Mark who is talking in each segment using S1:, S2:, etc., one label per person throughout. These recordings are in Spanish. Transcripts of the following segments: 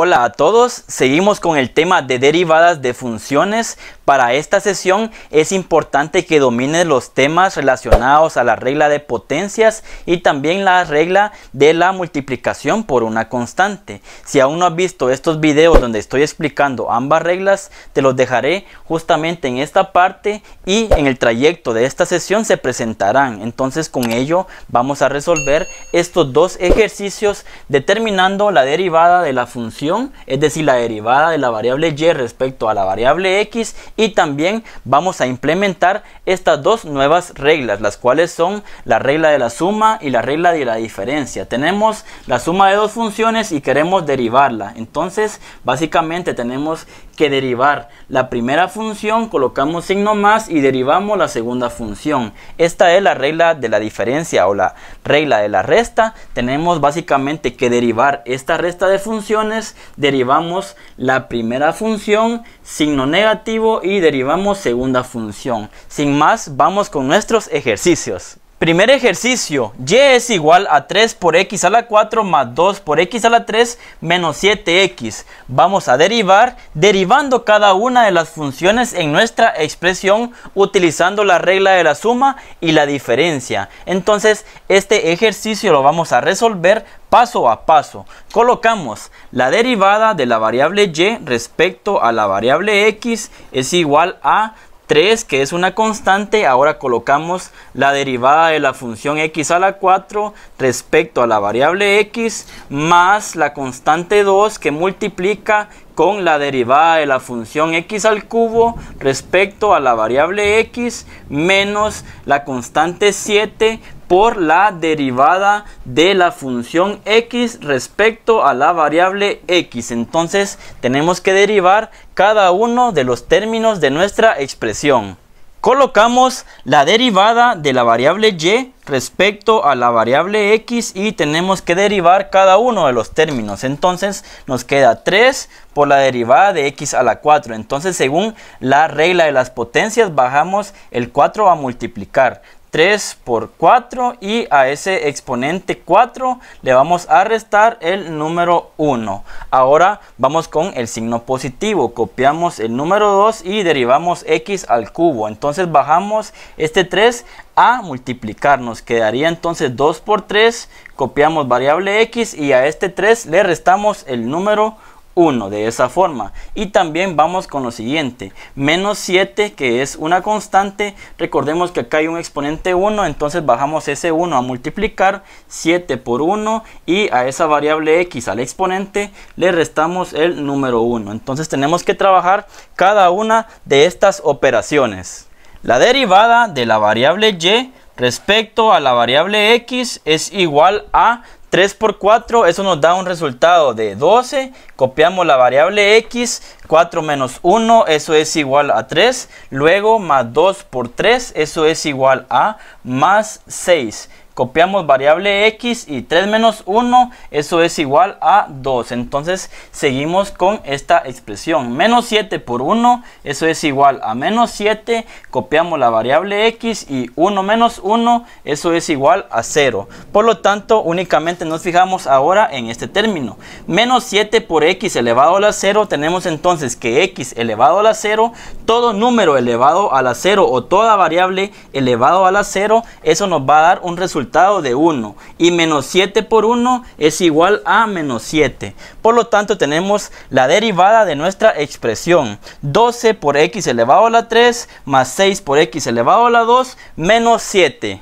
S1: Hola a todos, seguimos con el tema de derivadas de funciones. Para esta sesión es importante que domines los temas relacionados a la regla de potencias y también la regla de la multiplicación por una constante. Si aún no has visto estos videos donde estoy explicando ambas reglas, te los dejaré justamente en esta parte y en el trayecto de esta sesión se presentarán. Entonces con ello vamos a resolver estos dos ejercicios determinando la derivada de la función es decir, la derivada de la variable y respecto a la variable x y también vamos a implementar estas dos nuevas reglas, las cuales son la regla de la suma y la regla de la diferencia. Tenemos la suma de dos funciones y queremos derivarla, entonces básicamente tenemos que derivar. La primera función colocamos signo más y derivamos la segunda función. Esta es la regla de la diferencia o la regla de la resta. Tenemos básicamente que derivar esta resta de funciones. Derivamos la primera función, signo negativo y derivamos segunda función. Sin más, vamos con nuestros ejercicios. Primer ejercicio, y es igual a 3 por x a la 4 más 2 por x a la 3 menos 7x. Vamos a derivar derivando cada una de las funciones en nuestra expresión utilizando la regla de la suma y la diferencia. Entonces este ejercicio lo vamos a resolver paso a paso. Colocamos la derivada de la variable y respecto a la variable x es igual a 3, que es una constante, ahora colocamos la derivada de la función x a la 4 respecto a la variable x más la constante 2 que multiplica con la derivada de la función x al cubo respecto a la variable x menos la constante 7 por la derivada de la función x respecto a la variable x. Entonces tenemos que derivar cada uno de los términos de nuestra expresión colocamos la derivada de la variable y respecto a la variable x y tenemos que derivar cada uno de los términos. Entonces nos queda 3 por la derivada de x a la 4. Entonces según la regla de las potencias bajamos el 4 a multiplicar. 3 por 4 y a ese exponente 4 le vamos a restar el número 1. Ahora vamos con el signo positivo, copiamos el número 2 y derivamos x al cubo. Entonces bajamos este 3 a multiplicarnos. nos quedaría entonces 2 por 3, copiamos variable x y a este 3 le restamos el número 1. 1 de esa forma. Y también vamos con lo siguiente, menos 7 que es una constante, recordemos que acá hay un exponente 1, entonces bajamos ese 1 a multiplicar 7 por 1 y a esa variable x al exponente le restamos el número 1. Entonces tenemos que trabajar cada una de estas operaciones. La derivada de la variable y respecto a la variable x es igual a 3 por 4, eso nos da un resultado de 12. Copiamos la variable x, 4 menos 1, eso es igual a 3. Luego más 2 por 3, eso es igual a más 6 copiamos variable x y 3 menos 1, eso es igual a 2. Entonces seguimos con esta expresión. Menos 7 por 1, eso es igual a menos 7, copiamos la variable x y 1 menos 1, eso es igual a 0. Por lo tanto, únicamente nos fijamos ahora en este término. Menos 7 por x elevado a la 0, tenemos entonces que x elevado a la 0, todo número elevado a la 0 o toda variable elevado a la 0, eso nos va a dar un resultado de 1 y menos 7 por 1 es igual a menos 7. Por lo tanto tenemos la derivada de nuestra expresión 12 por x elevado a la 3 más 6 por x elevado a la 2 menos 7.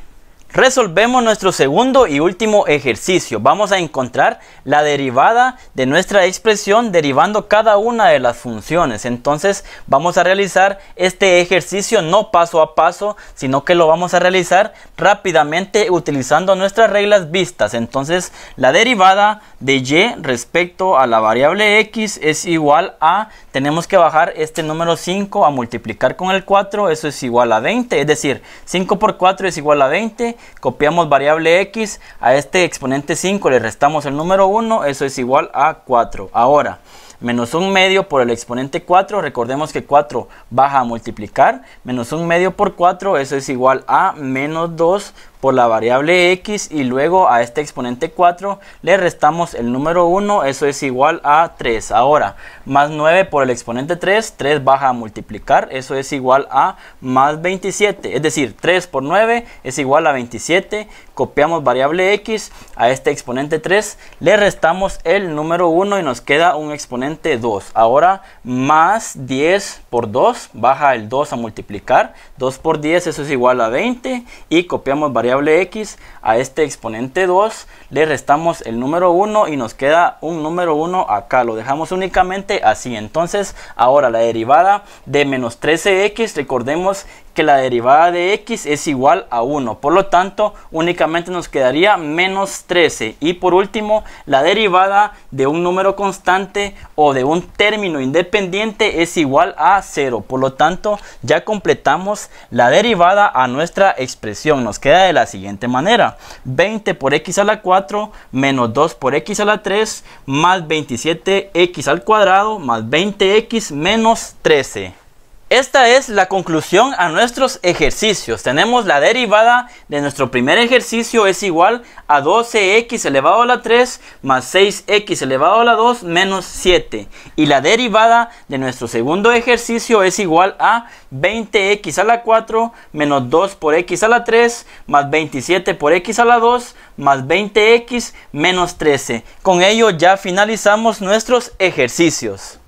S1: Resolvemos nuestro segundo y último ejercicio. Vamos a encontrar la derivada de nuestra expresión derivando cada una de las funciones. Entonces vamos a realizar este ejercicio no paso a paso, sino que lo vamos a realizar rápidamente utilizando nuestras reglas vistas. Entonces la derivada de y respecto a la variable x es igual a, tenemos que bajar este número 5 a multiplicar con el 4, eso es igual a 20, es decir, 5 por 4 es igual a 20 copiamos variable x, a este exponente 5 le restamos el número 1, eso es igual a 4. Ahora, menos un medio por el exponente 4, recordemos que 4 baja a multiplicar, menos un medio por 4, eso es igual a menos 2 por la variable x y luego a este exponente 4 le restamos el número 1, eso es igual a 3. Ahora, más 9 por el exponente 3, 3 baja a multiplicar, eso es igual a más 27. Es decir, 3 por 9 es igual a 27. Copiamos variable x a este exponente 3, le restamos el número 1 y nos queda un exponente 2. Ahora, más 10 por 2, baja el 2 a multiplicar. 2 por 10, eso es igual a 20 y copiamos variable variable x, a este exponente 2 le restamos el número 1 y nos queda un número 1 acá, lo dejamos únicamente así. Entonces ahora la derivada de menos 13x, recordemos que la derivada de x es igual a 1, por lo tanto únicamente nos quedaría menos 13. Y por último, la derivada de un número constante o de un término independiente es igual a 0, por lo tanto ya completamos la derivada a nuestra expresión, nos queda de la siguiente manera. 20 por x a la 4 menos 2 por x a la 3 más 27x al cuadrado más 20x menos 13. Esta es la conclusión a nuestros ejercicios. Tenemos la derivada de nuestro primer ejercicio es igual a 12x elevado a la 3 más 6x elevado a la 2 menos 7. Y la derivada de nuestro segundo ejercicio es igual a 20x a la 4 menos 2 por x a la 3 más 27 por x a la 2 más 20x menos 13. Con ello ya finalizamos nuestros ejercicios.